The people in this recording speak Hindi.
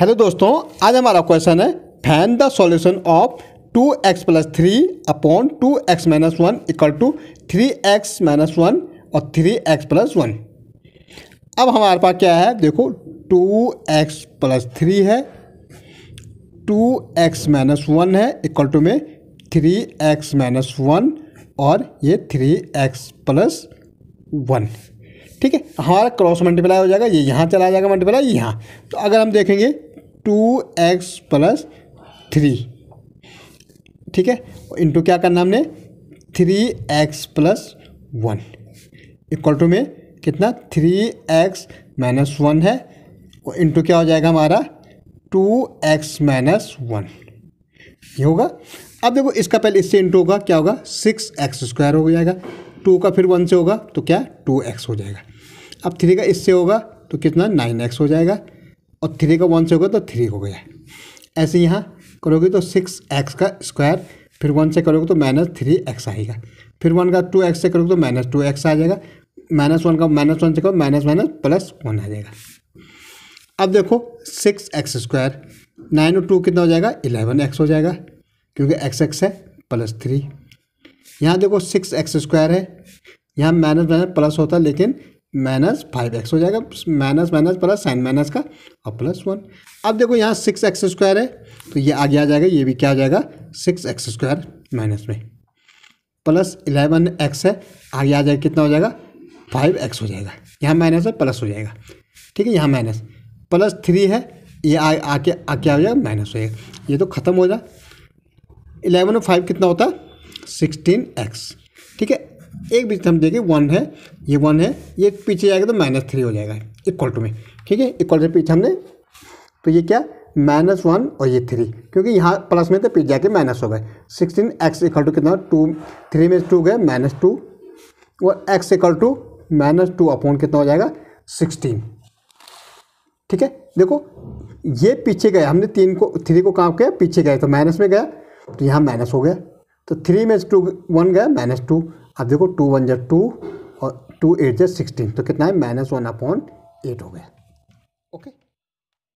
हेलो दोस्तों आज हमारा क्वेश्चन है find the solution of two x plus three upon two x minus one equal to three x minus one और थ्री एक्स प्लस वन अब हमारे पास क्या है देखो टू एक्स प्लस थ्री है टू एक्स माइनस वन है इक्वल टू में थ्री एक्स माइनस वन और ये थ्री एक्स प्लस वन ठीक है हमारा क्रॉस मल्टीप्लाई हो जाएगा ये यहाँ चला जाएगा मल्टीप्लाई यहाँ तो अगर हम देखेंगे टू एक्स प्लस थ्री ठीक है इंटू क्या करना हमने three x plus one equal to में कितना थ्री एक्स माइनस वन है और इंटू क्या हो जाएगा हमारा टू एक्स माइनस वन ये होगा अब देखो इसका पहले इससे इंटू होगा क्या होगा सिक्स एक्स स्क्वायर हो जाएगा टू का फिर वन से होगा तो क्या टू एक्स हो जाएगा अब थ्री का इससे होगा तो कितना नाइन एक्स हो जाएगा और थ्री का वन से होगा तो थ्री हो गया ऐसे यहाँ करोगे तो सिक्स एक्स का स्क्वायर फिर वन से करोगे तो माइनस थ्री एक्स आएगा फिर वन का टू एक्स से करोगे तो माइनस टू एक्स आ जाएगा माइनस वन का माइनस वन से करो माइनस माइनस प्लस वन आ जाएगा अब देखो सिक्स एक्स स्क्वायर नाइन और टू कितना हो जाएगा इलेवन एक्स हो जाएगा क्योंकि एक्स एक्स है प्लस थ्री यहाँ देखो सिक्स एक्स स्क्वायर है यहाँ माइनस माइनस प्लस होता है लेकिन माइनस फाइव एक्स हो जाएगा minus minus plus sign minus का और प्लस वन अब देखो यहाँ सिक्स एक्स स्क्वायर है तो ये आगे आ जाएगा ये भी क्या आ जाएगा सिक्स एक्स स्क्वायर माइनस में प्लस इलेवन एक्स है आगे आ जाएगा कितना हो जाएगा फाइव एक्स हो जाएगा यहाँ माइनस है प्लस हो जाएगा ठीक है यहाँ माइनस प्लस थ्री है ये आ आके आके आ जाएगा माइनस हो जाएगा ये तो ख़त्म हो जाए इलेवन और फाइव कितना होता है सिक्सटीन एक्स ठीक है एक बीच हम देखिए वन है ये वन है ये पीछे जाएगा तो माइनस थ्री हो जाएगा इक्वल टू में ठीक है इक्वल टू पीछे हमने तो ये क्या माइनस वन और ये थ्री क्योंकि यहाँ प्लस में तो पीछे जाके माइनस हो गए सिक्सटीन एक्स इक्वल टू कितना टू थ्री में टू गए माइनस टू और x equal to minus two upon कितना हो जाएगा सिक्सटीन ठीक है देखो ये पीछे गए हमने तीन को थ्री को काम किया पीछे गए तो माइनस में गया तो यहाँ माइनस हो गया तो थ्री में टू वन गया माइनस टू अब देखो टू वन जै टू और टू एट जै सिक्सटीन तो कितना है माइनस वन अपॉन एट हो गया ओके